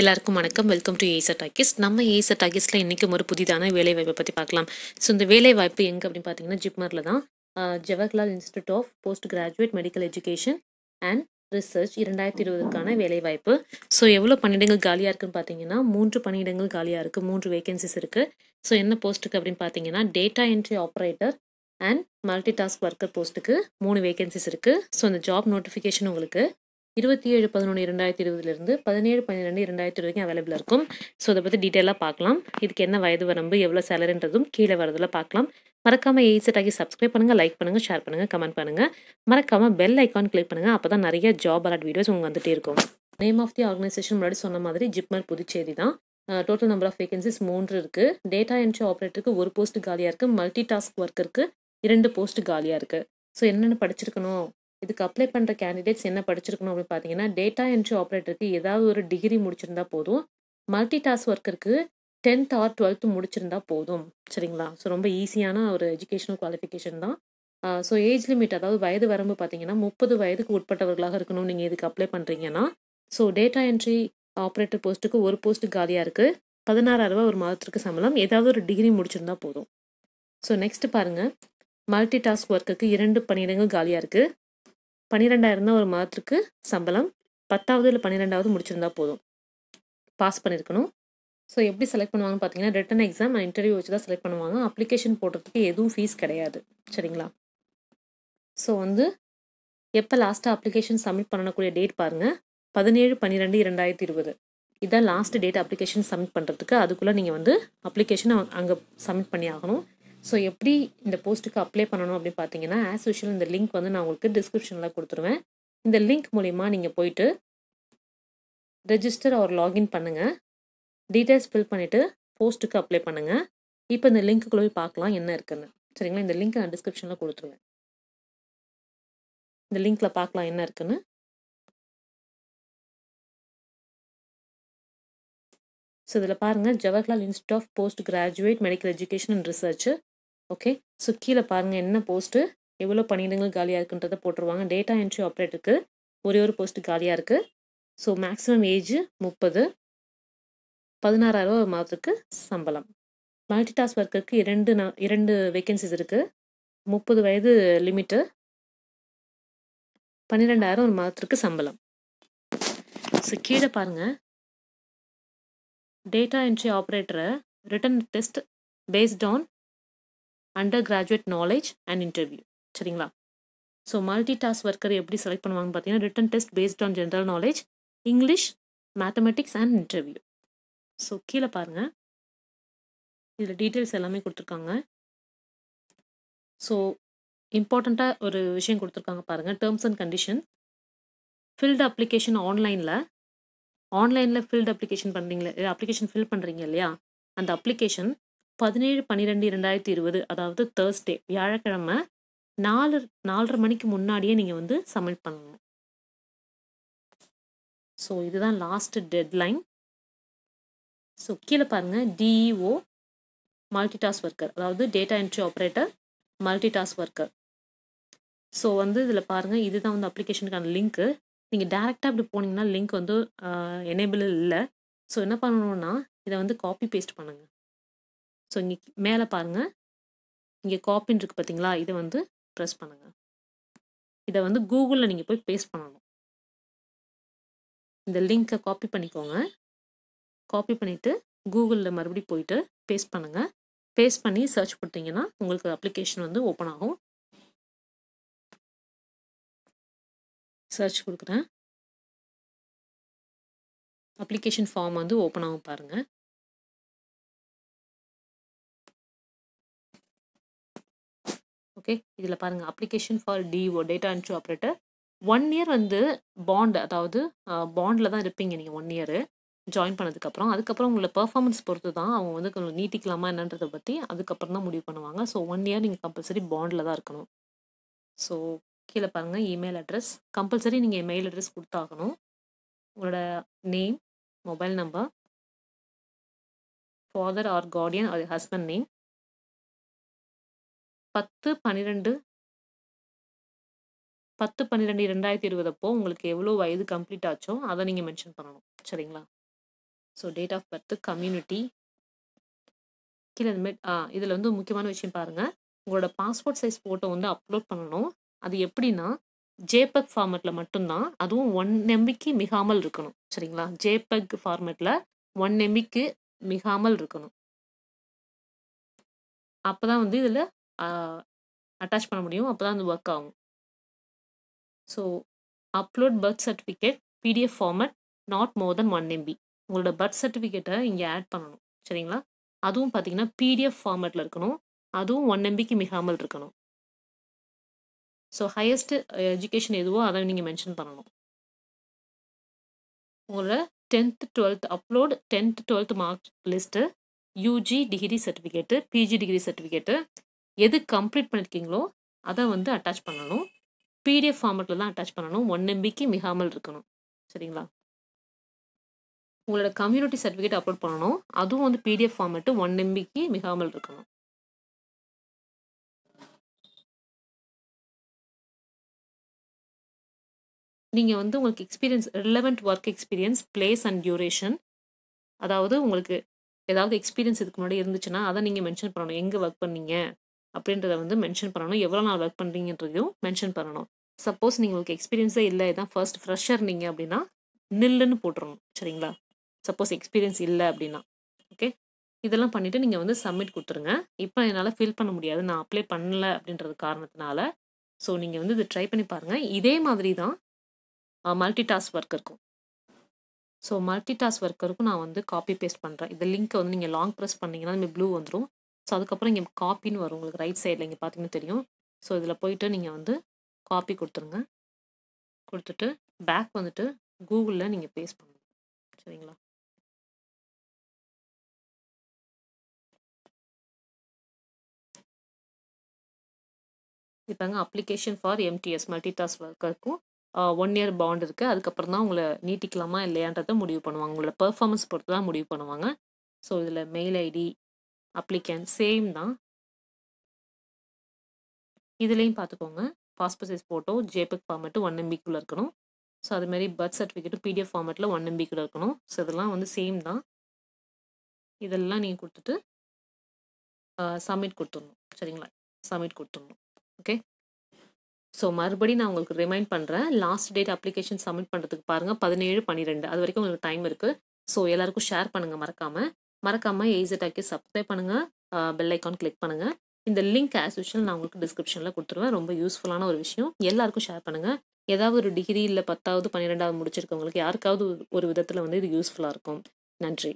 எல்லாருக்கும் வணக்கம் welcome to Acer talkies நம்ம ஏசர் டாக்கிஸில் இன்றைக்கும் ஒரு புதிதான வேலைவாய்ப்பை பற்றி பார்க்கலாம் ஸோ இந்த வேலைவாய்ப்பு எங்கே அப்படின்னு பார்த்தீங்கன்னா ஜிப்மரில் தான் Jawaharlal institute of post graduate medical education and research இரண்டாயிரத்தி இருபதுக்கான வேலைவாய்ப்பு ஸோ எவ்வளோ பணியிடங்கள் காலியாக இருக்குன்னு பார்த்தீங்கன்னா மூன்று பணியிடங்கள் காலியாக இருக்குது மூன்று வேகன்சிஸ் இருக்குது ஸோ என்ன போஸ்ட்டுக்கு அப்படின்னு பார்த்தீங்கன்னா data entry operator and multi task worker போஸ்ட்டுக்கு மூணு வேகன்சிஸ் இருக்குது ஸோ அந்த ஜாப் நோட்டிஃபிகேஷன் உங்களுக்கு இருபத்தி ஏழு பதினொன்று இரண்டாயிரத்தி இருபதுலேருந்து பதினேழு பன்னிரெண்டு இரண்டாயிரத்தி இருபது வரைக்கும் அவைலபிளாக இருக்கும் ஸோ அதை பற்றி டீட்டெயிலாக பார்க்கலாம் இதுக்கு என்ன வயது வரம்பு எவ்வளோ சேலரின்றதும் கீழே வரதில் பார்க்கலாம் மறக்காமல் எய்சட் ஆகி சப்ஸ்கிரைப் பண்ணுங்கள் லைக் பண்ணுங்கள் ஷேர் பண்ணுங்கள் கமெண்ட் பண்ணுங்கள் மறக்காமல் பெல் ஐக்கான் கிளிக் பண்ணுங்கள் அப்போ தான் நிறைய ஜாப் அலாட் வீடியோஸ் உங்களுக்கு வந்துகிட்டே இருக்கும் நேம் ஆஃப் தி ஆர்கனைசேஷன் முன்னாடி சொன்ன மாதிரி ஜிப்மர் புதுச்சேரி தான் டோட்டல் நம்பர் ஆஃப் வேகன்சிஸ் மூன்று இருக்குது டேட்டா என்ட்ரி ஆப்ரேட்டருக்கு ஒரு போஸ்ட் காலியாக இருக்குது மல்டி டாஸ்க் ஒர்க்கருக்கு இரண்டு போஸ்ட் காலியாக இருக்குது ஸோ என்னென்ன படிச்சிருக்கணும் இதுக்கு அப்ளை பண்ணுற கேண்டிடேட்ஸ் என்ன படிச்சிருக்கணும் அப்படின்னு பார்த்தீங்கன்னா டேட்டா என்ட்ரி ஆப்ரேட்டருக்கு ஏதாவது ஒரு டிகிரி முடிச்சிருந்தா போதும் மல்டி டாஸ்க் ஒர்க்கருக்கு டென்த் ஆர் டுவெல்த்து முடிச்சிருந்தா போதும் சரிங்களா ஸோ ரொம்ப ஈஸியான ஒரு எஜுகேஷனல் குவாலிஃபிகேஷன் தான் ஸோ ஏஜ் லிமிட் அதாவது வயது வரம்பு பார்த்தீங்கன்னா முப்பது வயதுக்கு உட்பட்டவர்களாக இருக்கணும் நீங்கள் இதுக்கு அப்ளை பண்ணுறீங்கன்னா ஸோ டேட்டா என்ட்ரி ஆப்ரேட்டர் போஸ்ட்டுக்கு ஒரு போஸ்ட்டு காலியாக இருக்குது பதினாறாயிரரூபா ஒரு மாதத்திற்கு சம்பளம் ஏதாவது ஒரு டிகிரி முடிச்சிருந்தா போதும் ஸோ நெக்ஸ்ட் பாருங்கள் மல்டி டாஸ்க் ஒர்க்குக்கு இரண்டு பணியிடங்கள் காலியாக இருக்குது பன்னிரெண்டாயிரம் தான் ஒரு மாதத்துக்கு சம்பளம் பத்தாவது இல்லை பன்னிரெண்டாவது முடிச்சிருந்தா போதும் பாஸ் பண்ணியிருக்கணும் ஸோ எப்படி செலக்ட் பண்ணுவாங்கன்னு பார்த்தீங்கன்னா ரிட்டன் எக்ஸாம் அண்ட் இன்டர்வியூ வச்சு தான் செலக்ட் பண்ணுவாங்க அப்ளிகேஷன் போடுறதுக்கு எதுவும் ஃபீஸ் கிடையாது சரிங்களா ஸோ வந்து எப்போ லாஸ்ட்டாக அப்ளிகேஷன் சப்மிட் பண்ணக்கூடிய டேட் பாருங்கள் பதினேழு பன்னிரெண்டு இரண்டாயிரத்தி இருபது இதான் லாஸ்ட் டேட் அப்ளிகேஷன் சப்மிட் பண்ணுறதுக்கு அதுக்குள்ளே நீங்கள் வந்து அப்ளிகேஷன் அங்கே சப்மிட் பண்ணி ஆகணும் ஸோ எப்படி இந்த போஸ்ட்டுக்கு அப்ளை பண்ணணும் அப்படின்னு பார்த்தீங்கன்னா ஆஸ் யூஷுவல் இந்த லிங்க் வந்து நான் உங்களுக்கு டிஸ்கிரிப்ஷனில் கொடுத்துருவேன் இந்த லிங்க் மூலிமா நீங்கள் போயிட்டு ரெஜிஸ்டர் அவர் லாகின் பண்ணுங்கள் டீட்டெயில்ஸ் ஃபில் பண்ணிவிட்டு போஸ்ட்டுக்கு அப்ளை பண்ணுங்கள் இப்போ இந்த லிங்க்குள்ளே போய் பார்க்கலாம் என்ன இருக்குன்னு சரிங்களா இந்த லிங்க் நான் டிஸ்கிரிப்ஷனில் கொடுத்துருவேன் இந்த லிங்க்கில் பார்க்கலாம் என்ன இருக்குன்னு ஸோ இதில் பாருங்கள் Jawaharlal institute of post graduate medical education and research okay so கீழே பாருங்கள் என்ன போஸ்ட்டு எவ்வளோ பணியிடங்கள் காலியாக இருக்குன்றதை போட்டுருவாங்க டேட்டா என்ட்ரி ஆப்ரேட்டருக்கு ஒரே ஒரு போஸ்ட்டு காலியாக இருக்குது ஸோ மேக்ஸிமம் ஏஜ் முப்பது பதினாறாயிரரூவா ஒரு மாதத்துக்கு சம்பளம் மல்டி டாஸ்க் ஒர்க்கருக்கு இரண்டு இரண்டு வேக்கன்சிஸ் இருக்குது முப்பது வயது லிமிட்டு பன்னிரெண்டாயிரம் ஒரு மாதத்திற்கு சம்பளம் ஸோ கீழே பாருங்கள் டேட்டா என்ட்ரி ஆப்ரேட்டரை written test based on under graduate knowledge and interview சரிங்களா ஸோ மல்டி டாஸ்க் ஒர்க்கர் எப்படி செலக்ட் பண்ணுவாங்கன்னு பார்த்தீங்கன்னா written test based on general knowledge English mathematics and interview so கீழே பாருங்கள் இதில் டீட்டெயில்ஸ் எல்லாமே கொடுத்துருக்காங்க ஸோ இம்பார்ட்டண்ட்டாக ஒரு விஷயம் கொடுத்துருக்காங்க பாருங்கள் terms and condition filled application ஆன்லைனில் ஆன்லைனில் ஃபில்டு அப்ளிகேஷன் பண்ணுறீங்களே அப்ளிகேஷன் ஃபில் பண்ணுறீங்க இல்லையா அந்த அப்ளிகேஷன் பதினேழு பன்னிரெண்டு இரண்டாயிரத்தி இருபது அதாவது தேர்ஸ்டே வியாழக்கிழமை நாலு நாலரை மணிக்கு முன்னாடியே நீங்கள் வந்து சப்மிட் பண்ணணும் ஸோ இதுதான் லாஸ்ட் டெட்லைன் ஸோ கீழே பாருங்கள் டிஇஓ மல்டி டாஸ்க் ஒர்க்கர் அதாவது data entry operator multi task worker so வந்து இதில் பாருங்கள் இதுதான் வந்து அப்ளிகேஷனுக்கான லிங்க்கு நீங்கள் டேரெக்டாக இப்படி போனீங்கன்னா லிங்க் வந்து எனேபிள் இல்லை ஸோ என்ன பண்ணணும்னா இதை வந்து காப்பி பேஸ்ட் பண்ணுங்கள் ஸோ இங்கே மேலே பாருங்கள் இங்கே காப்பின் இருக்குது பார்த்தீங்களா இதை வந்து ப்ரெஸ் பண்ணுங்கள் இதை வந்து கூகுளில் நீங்கள் போய் பேஸ்ட் பண்ணணும் இந்த லிங்க்கை காப்பி பண்ணிக்கோங்க காப்பி பண்ணிவிட்டு கூகுளில் மறுபடியும் போயிட்டு பேஸ்ட் பண்ணுங்கள் பேஸ்ட் பண்ணி சர்ச் கொடுத்தீங்கன்னா உங்களுக்கு அப்ளிகேஷன் வந்து ஓப்பன் ஆகும் சர்ச் கொடுக்குறேன் அப்ளிகேஷன் ஃபார்ம் வந்து ஓப்பன் ஆகும் பாருங்கள் ஓகே இதில் பாருங்கள் application for DEO data entry operator one year வந்து பாண்ட் அதாவது பாண்டில் தான் இருப்பீங்க நீங்கள் ஒன் இயரு ஜாயின் பண்ணதுக்கப்புறம் அதுக்கப்புறம் உங்களை பர்ஃபார்மன்ஸ் பொறுத்து தான் அவங்க வந்து கொஞ்சம் நீட்டிக்கலாமா என்னன்றதை பற்றி அதுக்கப்புறம் தான் முடிவு பண்ணுவாங்க ஸோ ஒன் இயர் நீங்கள் கம்பல்சரி பாண்டில் தான் இருக்கணும் ஸோ கீழே பாருங்கள் இமெயில் அட்ரஸ் கம்பல்சரி நீங்கள் இமெயில் அட்ரஸ் கொடுத்தாகணும் உங்களோட name mobile number father or guardian or husband name பத்து பன்னிரெண்டு பத்து பன்னிரெண்டு ரெண்டாயிரத்தி இருபது உங்களுக்கு எவ்வளோ வயது கம்ப்ளீட் ஆச்சோ அதை நீங்கள் மென்ஷன் பண்ணணும் சரிங்களா so date of birth community கீழே இதுமாரி இதில் வந்து முக்கியமான விஷயம் பாருங்கள் உங்களோட பாஸ்போர்ட் சைஸ் ஃபோட்டோ வந்து அப்லோட் பண்ணணும் அது எப்படின்னா ஜேபக் ஃபார்மெட்டில் மட்டும்தான் அதுவும் ஒன் எம்பிக்கு மிகாமல் இருக்கணும் சரிங்களா ஜேபக் ஃபார்மேட்டில் ஒன் எம்பிக்கு மிகாமல் இருக்கணும் அப்போ தான் வந்து இதில் அட்டாச் பண்ண முடியும் அப்போ தான் அந்த ஒர்க் ஆகும் so upload birth certificate PDF format not more than one MB உங்களோட பர்த் சர்டிஃபிகேட்டை இங்கே ஆட் பண்ணணும் சரிங்களா அதுவும் பார்த்தீங்கன்னா பிடிஎஃப் ஃபார்மேட்டில் இருக்கணும் அதுவும் ஒன் எம்பிக்கு மிகாமல் இருக்கணும் ஸோ ஹையஸ்ட் எஜுகேஷன் எதுவோ அதை நீங்கள் மென்ஷன் பண்ணணும் உங்களோட tenth twelfth upload tenth twelfth mark list UG degree certificate PG degree certificate எது கம்ப்ளீட் பண்ணியிருக்கீங்களோ அதை வந்து அட்டாச் பண்ணணும் பிடிஎஃப் ஃபார்மெட்டில் தான் அட்டாச் பண்ணணும் ஒன் எம்பிக்கு மிகாமல் இருக்கணும் சரிங்களா உங்களோட கம்யூனிட்டி சர்டிஃபிகேட் அப்லோட் பண்ணணும் அதுவும் வந்து பிடிஎஃப் ஃபார்மெட்டு ஒன் எம்பிக்கு மிகாமல் இருக்கணும் நீங்கள் வந்து உங்களுக்கு experience relevant work experience place and duration அதாவது உங்களுக்கு ஏதாவது எக்ஸ்பீரியன்ஸ் இதுக்கு முன்னாடி இருந்துச்சுன்னா அதை நீங்கள் மென்ஷன் பண்ணணும் எங்கே ஒர்க் பண்ணீங்க அப்படின்றத வந்து மென்ஷன் பண்ணணும் எவ்வளோ நாள் ஒர்க் பண்ணுறீங்கன்றதையும் மென்ஷன் பண்ணணும் சப்போஸ் நீங்கள் உங்களுக்கு எக்ஸ்பீரியன்ஸே இல்லை இதான் ஃபர்ஸ்ட் ஃப்ரெஷ்ஷர் நீங்கள் அப்படின்னா நில்லுன்னு போட்டுருணும் சரிங்களா சப்போஸ் எக்ஸ்பீரியன்ஸ் இல்லை அப்படின்னா ஓகே இதெல்லாம் பண்ணிவிட்டு நீங்கள் வந்து சப்மிட் கொடுத்துருங்க இப்போ என்னால் ஃபில் பண்ண முடியாது நான் அப்ளை பண்ணல அப்படின்றது காரணத்தினால ஸோ நீங்கள் வந்து இது ட்ரை பண்ணி பாருங்கள் இதே மாதிரி தான் மல்டி டாஸ்க் ஒர்க் இருக்கும் ஸோ மல்டி டாஸ்க் ஒர்க்கருக்கும் நான் வந்து காப்பி பேஸ்ட் பண்ணுறேன் இந்த லிங்க்கை வந்து நீங்கள் லாங் ப்ரெஸ் பண்ணிங்கன்னா நம்ம ப்ளூ வந்துடும் ஸோ அதுக்கப்புறம் இங்கே காப்பின்னு வரும் உங்களுக்கு ரைட் சைடில் இங்கே பார்த்தீங்கன்னா தெரியும் ஸோ இதில் போயிட்டு நீங்கள் வந்து காப்பி கொடுத்துருங்க கொடுத்துட்டு பேக் வந்துட்டு கூகுளில் நீங்கள் பேஸ் பண்ணுங்க சரிங்களா இப்போங்க application for MTS multi task ஒர்க்கருக்கும் ஒன் இயர் பாண்ட் இருக்குது அதுக்கப்புறம் தான் உங்களை நீட்டிக்கலாமா இல்லையான்றதை முடிவு பண்ணுவாங்க உங்களோட பெர்ஃபார்மன்ஸ் பொறுத்து தான் முடிவு பண்ணுவாங்க ஸோ இதில் மெயில் ஐடி அப்ளிகேன் சேம் தான் இதுலேயும் பார்த்துக்கோங்க passport size photo JPEG format one e எம்பிக்குள்ளே இருக்கணும் ஸோ அதுமாரி பர்த் சர்டிஃபிகேட்டு பிடிஎஃப் ஃபார்மெட்டில் ஒன் எம்பிக்குள்ளே இருக்கணும் ஸோ இதெல்லாம் வந்து சேம் தான் இதெல்லாம் நீங்கள் கொடுத்துட்டு சப்மிட் கொடுத்துடணும் சரிங்களா சப்மிட் கொடுத்துடணும் ஓகே ஸோ மறுபடியும் நான் உங்களுக்கு ரிமைண்ட் பண்ணுறேன் லாஸ்ட் டேட் அப்ளிகேஷன் சப்மிட் பண்ணுறதுக்கு பாருங்கள் பதினேழு பன்னிரெண்டு அது வரைக்கும் உங்களுக்கு டைம் இருக்குது ஸோ எல்லாருக்கும் ஷேர் பண்ணுங்கள் மறக்காமல் மறக்காமல் எய்சட்டாக்கே சப்ஸ்கிரைப் பண்ணுங்கள் பெல் ஐக்கான் கிளிக் பண்ணுங்கள் இந்த லிங்க் ஆஸ் யூஷுவல் நான் உங்களுக்கு டிஸ்கிரிப்ஷனில் கொடுத்துருவேன் ரொம்ப யூஸ்ஃபுல்லான ஒரு விஷயம் எல்லாருக்கும் ஷேர் பண்ணுங்கள் ஏதாவது ஒரு டிகிரி இல்லை பத்தாவது பன்னிரெண்டாவது முடிச்சிருக்கவங்களுக்கு யாருக்காவது ஒரு விதத்தில் வந்து இது யூஸ்ஃபுல்லாக இருக்கும் நன்றி